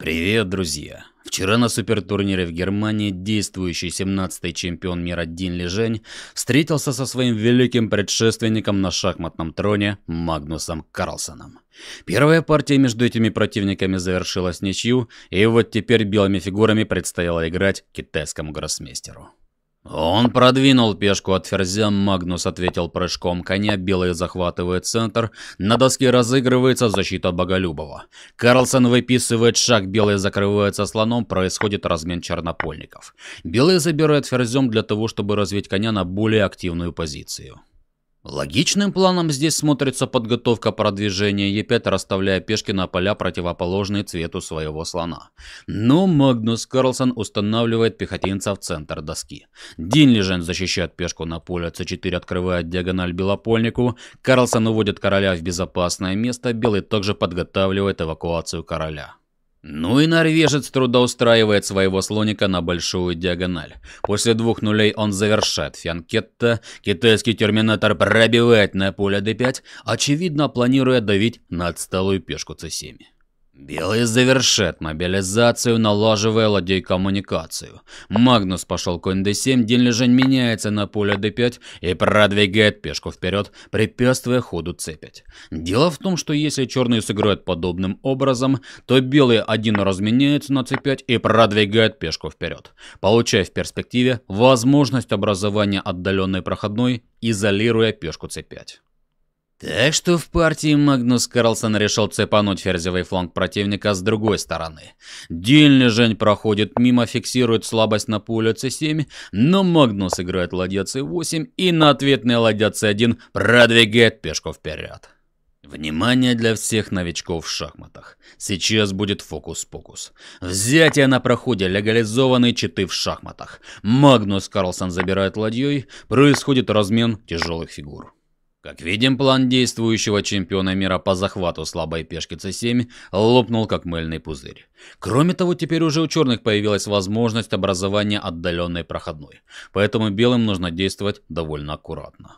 Привет, друзья! Вчера на супертурнире в Германии действующий 17-й чемпион мира Дин Лежень встретился со своим великим предшественником на шахматном троне Магнусом Карлсоном. Первая партия между этими противниками завершилась ничью, и вот теперь белыми фигурами предстояло играть китайскому гроссмейстеру. «Он продвинул пешку от ферзя», — Магнус ответил прыжком коня, белый захватывает центр, на доске разыгрывается защита Боголюбова. Карлсон выписывает шаг, белый закрывается слоном, происходит размен чернопольников. Белый забирает ферзем для того, чтобы развить коня на более активную позицию. Логичным планом здесь смотрится подготовка продвижения Е5, расставляя пешки на поля, противоположные цвету своего слона. Но Магнус Карлсон устанавливает пехотинца в центр доски. Дин Лежен защищает пешку на поле, c4 открывает диагональ белопольнику, Карлсон уводит короля в безопасное место, белый также подготавливает эвакуацию короля. Ну и норвежец трудоустраивает своего слоника на большую диагональ. После двух нулей он завершает фианкетта, китайский терминатор пробивает на поле d5, очевидно планируя давить на отсталую пешку c7. Белые завершат мобилизацию, налаживая ладей коммуникацию. Магнус пошел конь d7, Динлижень меняется на поле d5 и продвигает пешку вперед, препятствуя ходу c5. Дело в том, что если черные сыграют подобным образом, то белые один раз меняются на c5 и продвигают пешку вперед, получая в перспективе возможность образования отдаленной проходной, изолируя пешку c5. Так что в партии Магнус Карлсон решил цепануть ферзевый фланг противника с другой стороны. Дельный Жень проходит мимо, фиксирует слабость на поле c7, но Магнус играет ладья c8 и на ответный ладья c1 продвигает пешку вперед. Внимание для всех новичков в шахматах. Сейчас будет фокус-покус. Взятие на проходе легализованной читы в шахматах. Магнус Карлсон забирает ладьей, происходит размен тяжелых фигур. Как видим, план действующего чемпиона мира по захвату слабой пешки c7 лопнул как мыльный пузырь. Кроме того, теперь уже у черных появилась возможность образования отдаленной проходной, поэтому белым нужно действовать довольно аккуратно.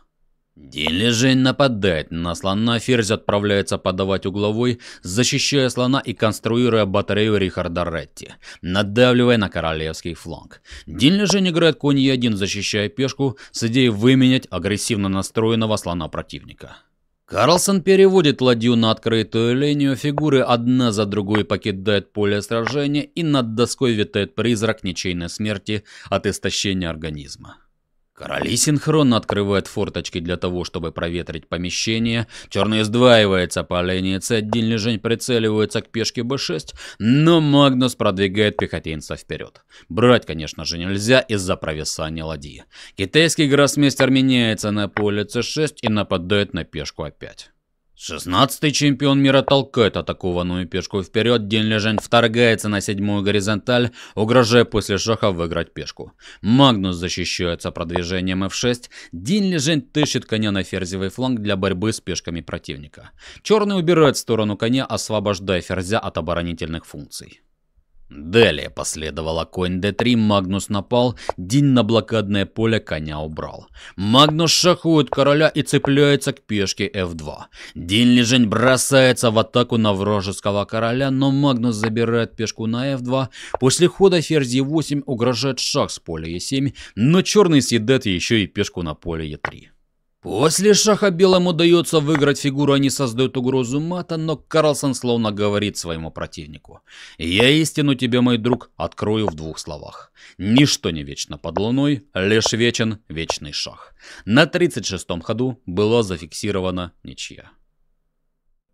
Дили нападает на слона, Ферзь отправляется подавать угловой, защищая слона и конструируя батарею Рихарда Ретти, надавливая на королевский фланг. Дили играет конь Е1, защищая пешку, с идеей выменять агрессивно настроенного слона противника. Карлсон переводит ладью на открытую линию, фигуры одна за другой покидают поле сражения, и над доской витает призрак ничейной смерти от истощения организма. Короли синхронно открывают форточки для того, чтобы проветрить помещение. Черный сдваивается по линии С1, Лежень прицеливается к пешке Б6, но Магнус продвигает пехотинца вперед. Брать, конечно же, нельзя из-за провисания ладьи. Китайский гроссмейстер меняется на поле С6 и нападает на пешку опять. Шестнадцатый чемпион мира толкает атакованную пешку вперед. Дин Лежень вторгается на седьмую горизонталь, угрожая после шаха выиграть пешку. Магнус защищается продвижением f6. Дин Лежень тыщет коня на ферзевый фланг для борьбы с пешками противника. Черный убирает в сторону коня, освобождая ферзя от оборонительных функций. Далее последовала конь d3, Магнус напал, Дин на блокадное поле коня убрал. Магнус шахует короля и цепляется к пешке f2. Дин лежень бросается в атаку на вражеского короля, но Магнус забирает пешку на f2. После хода ферзь e8 угрожает шах с поля e7, но черный съедает еще и пешку на поле e3. После шаха белому дается выиграть фигуру, они а создают угрозу мата, но Карлсон словно говорит своему противнику. «Я истину тебе, мой друг, открою в двух словах. Ничто не вечно под луной, лишь вечен вечный шах». На 36-м ходу была зафиксирована ничья.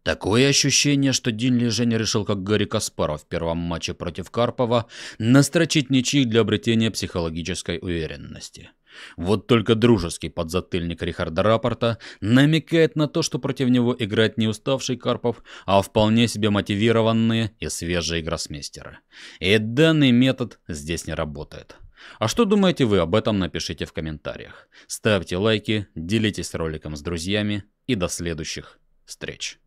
Такое ощущение, что Дин Лежень решил, как Гарри Каспаров в первом матче против Карпова, настрочить ничьих для обретения психологической уверенности. Вот только дружеский подзатыльник Рихарда Рапорта намекает на то, что против него играет не уставший Карпов, а вполне себе мотивированные и свежие гроссмейстеры. И данный метод здесь не работает. А что думаете вы об этом, напишите в комментариях. Ставьте лайки, делитесь роликом с друзьями и до следующих встреч.